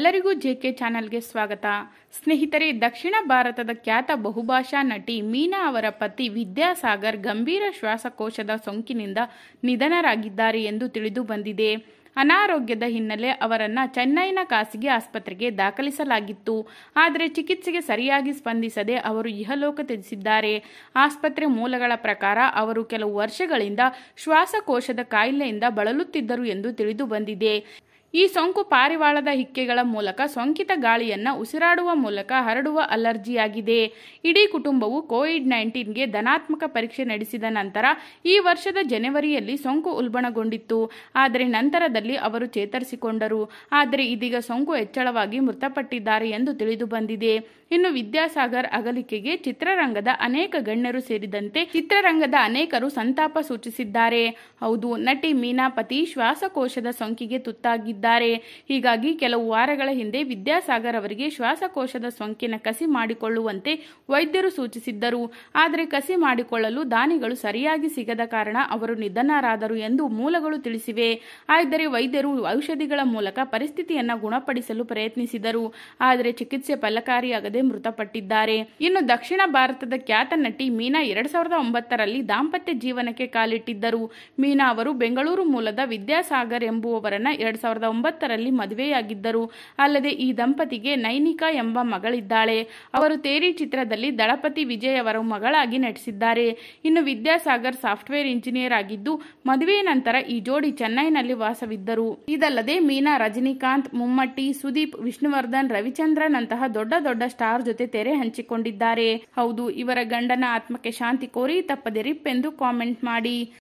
ಎಲ್ಲರಿಗೂ ಜೆಕೆ ಚಾನೆಲ್ಗೆ ಸ್ವಾಗತ ಸ್ನೇಹಿತರೆ ದಕ್ಷಿಣ ಭಾರತದ ಖ್ಯಾತ ಬಹುಭಾಷಾ ನಟಿ ಮೀನಾ ಅವರ ಪತಿ ವಿದ್ಯಾಸಾಗರ್ ಗಂಭೀರ ಶ್ವಾಸಕೋಶದ ಸೋಂಕಿನಿಂದ ನಿಧನರಾಗಿದ್ದಾರೆ ಎಂದು ತಿಳಿದು ಬಂದಿದೆ ಅನಾರೋಗ್ಯದ ಹಿನ್ನೆಲೆ ಅವರನ್ನು ಚೆನ್ನೈನ ಖಾಸಗಿ ಆಸ್ಪತ್ರೆಗೆ ದಾಖಲಿಸಲಾಗಿತ್ತು ಆದರೆ ಚಿಕಿತ್ಸೆಗೆ ಸರಿಯಾಗಿ ಸ್ಪಂದಿಸದೆ ಅವರು ಇಹಲೋಕ ತಿಳಿಸಿದ್ದಾರೆ ಆಸ್ಪತ್ರೆ ಮೂಲಗಳ ಪ್ರಕಾರ ಅವರು ಕೆಲವು ವರ್ಷಗಳಿಂದ ಶ್ವಾಸಕೋಶದ ಕಾಯಿಲೆಯಿಂದ ಬಳಲುತ್ತಿದ್ದರು ಎಂದು ತಿಳಿದು ಬಂದಿದೆ ಈ ಸೋಂಕು ಪಾರಿವಾಳದ ಹಿಕ್ಕೆಗಳ ಮೂಲಕ ಸೋಂಕಿತ ಗಾಳಿಯನ್ನು ಉಸಿರಾಡುವ ಮೂಲಕ ಹರಡುವ ಅಲರ್ಜಿಯಾಗಿದೆ ಇಡೀ ಕುಟುಂಬವು ಕೋವಿಡ್ ನೈನ್ಟೀನ್ಗೆ ಧನಾತ್ಮಕ ಪರೀಕ್ಷೆ ನಡೆಸಿದ ನಂತರ ಈ ವರ್ಷದ ಜನವರಿಯಲ್ಲಿ ಸೋಂಕು ಉಲ್ಬಣಗೊಂಡಿತ್ತು ಆದರೆ ನಂತರದಲ್ಲಿ ಅವರು ಚೇತರಿಸಿಕೊಂಡರು ಆದರೆ ಇದೀಗ ಸೋಂಕು ಹೆಚ್ಚಳವಾಗಿ ಮೃತಪಟ್ಟಿದ್ದಾರೆ ಎಂದು ತಿಳಿದು ಬಂದಿದೆ ಇನ್ನು ವಿದ್ಯಾಸಾಗರ್ ಅಗಲಿಕೆಗೆ ಚಿತ್ರರಂಗದ ಅನೇಕ ಗಣ್ಯರು ಸೇರಿದಂತೆ ಚಿತ್ರರಂಗದ ಅನೇಕರು ಸಂತಾಪ ಸೂಚಿಸಿದ್ದಾರೆ ಹೌದು ನಟಿ ಮೀನಾಪತಿ ಶ್ವಾಸಕೋಶದ ಸೋಂಕಿಗೆ ತುತ್ತಾಗಿದ್ದು ಇದ್ದಾರೆ ಹೀಗಾಗಿ ಕೆಲವು ವಾರಗಳ ಹಿಂದೆ ವಿದ್ಯಾಸಾಗರ್ ಅವರಿಗೆ ಶ್ವಾಸಕೋಶದ ಸೋಂಕಿನ ಕಸಿ ಮಾಡಿಕೊಳ್ಳುವಂತೆ ವೈದ್ಯರು ಸೂಚಿಸಿದ್ದರು ಆದರೆ ಕಸಿ ಮಾಡಿಕೊಳ್ಳಲು ದಾನಿಗಳು ಸರಿಯಾಗಿ ಸಿಗದ ಕಾರಣ ಅವರು ನಿಧನರಾದರು ಎಂದು ಮೂಲಗಳು ತಿಳಿಸಿವೆ ಆದರೆ ವೈದ್ಯರು ಔಷಧಿಗಳ ಮೂಲಕ ಪರಿಸ್ಥಿತಿಯನ್ನು ಗುಣಪಡಿಸಲು ಪ್ರಯತ್ನಿಸಿದರು ಆದರೆ ಚಿಕಿತ್ಸೆ ಫಲಕಾರಿಯಾಗದೆ ಮೃತಪಟ್ಟಿದ್ದಾರೆ ಇನ್ನು ದಕ್ಷಿಣ ಭಾರತದ ಖ್ಯಾತ ನಟಿ ಮೀನಾ ಎರಡ್ ಸಾವಿರದ ಒಂಬತ್ತರಲ್ಲಿ ದಾಂಪತ್ಯ ಜೀವನಕ್ಕೆ ಕಾಲಿಟ್ಟಿದ್ದರು ಮೀನಾ ಅವರು ಬೆಂಗಳೂರು ಮೂಲದ ವಿದ್ಯಾಸಾಗರ್ ಎಂಬುವವರನ್ನ ಎರಡ್ ಸಾವಿರದ ಒಂಬತ್ತರಲ್ಲಿ ಮದುವೆಯಾಗಿದ್ದರು ಅಲ್ಲದೆ ಈ ದಂಪತಿಗೆ ನೈನಿಕಾ ಎಂಬ ಮಗಳಿದ್ದಾಳೆ ಅವರು ತೇರಿ ಚಿತ್ರದಲ್ಲಿ ದಳಪತಿ ವಿಜಯ್ ಅವರು ಮಗಳಾಗಿ ನಟಿಸಿದ್ದಾರೆ ಇನ್ನು ವಿದ್ಯಾಸಾಗರ್ ಸಾಫ್ಟ್ವೇರ್ ಇಂಜಿನಿಯರ್ ಆಗಿದ್ದು ಮದುವೆಯ ನಂತರ ಈ ಜೋಡಿ ಚೆನ್ನೈನಲ್ಲಿ ವಾಸವಿದ್ದರು ಇದಲ್ಲದೆ ಮೀನಾ ರಜನಿಕಾಂತ್ ಮುಮ್ಮಟ್ಟಿ ಸುದೀಪ್ ವಿಷ್ಣುವರ್ಧನ್ ರವಿಚಂದ್ರನಂತಹ ದೊಡ್ಡ ದೊಡ್ಡ ಸ್ಟಾರ್ ಜೊತೆ ತೆರೆ ಹಂಚಿಕೊಂಡಿದ್ದಾರೆ ಹೌದು ಇವರ ಗಂಡನ ಆತ್ಮಕ್ಕೆ ಶಾಂತಿ ಕೋರಿ ತಪ್ಪದೆ ರಿಪ್ ಎಂದು ಕಾಮೆಂಟ್ ಮಾಡಿ